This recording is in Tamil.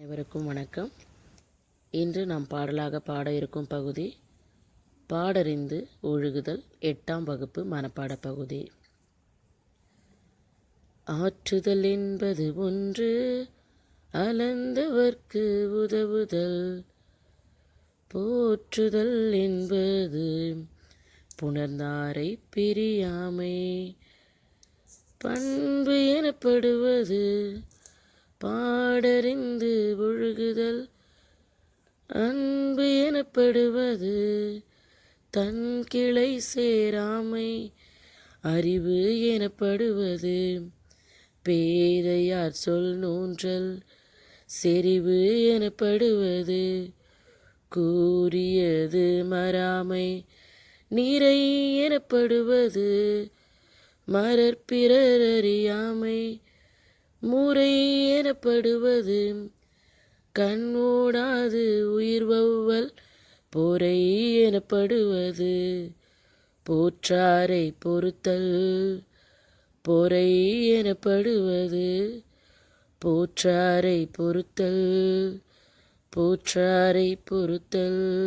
அனைவருக்கும் வணக்கம் இன்று நாம் பாடலாக பாட இருக்கும் பகுதி பாடறிந்து ஒழுகுதல் எட்டாம் வகுப்பு மனப்பாட பகுதி ஆற்றுதல் என்பது ஒன்று அலந்தவர்க்கு உதவுதல் போற்றுதல் என்பது புணர்ந்தாரை பிரியாமை பண்பு எனப்படுவது பாடறிந்து ஒழுகுதல் அன்பு எனப்படுவது தன் கிளை சேராமை அறிவு எனப்படுவது பேதையார் சொல் நூன்றல் செறிவு எனப்படுவது கூறியது மராமை நிறை எனப்படுவது மரற்பிறறியாமை அறியாமை முறை எனப்படுவது கண் ஓடாது உயிர் வௌவல் பொறை எனப்படுவது போற்றாரை பொறுத்தல் பொறை எனப்படுவது போற்றாரை பொறுத்தல் போற்றாரை பொறுத்தல்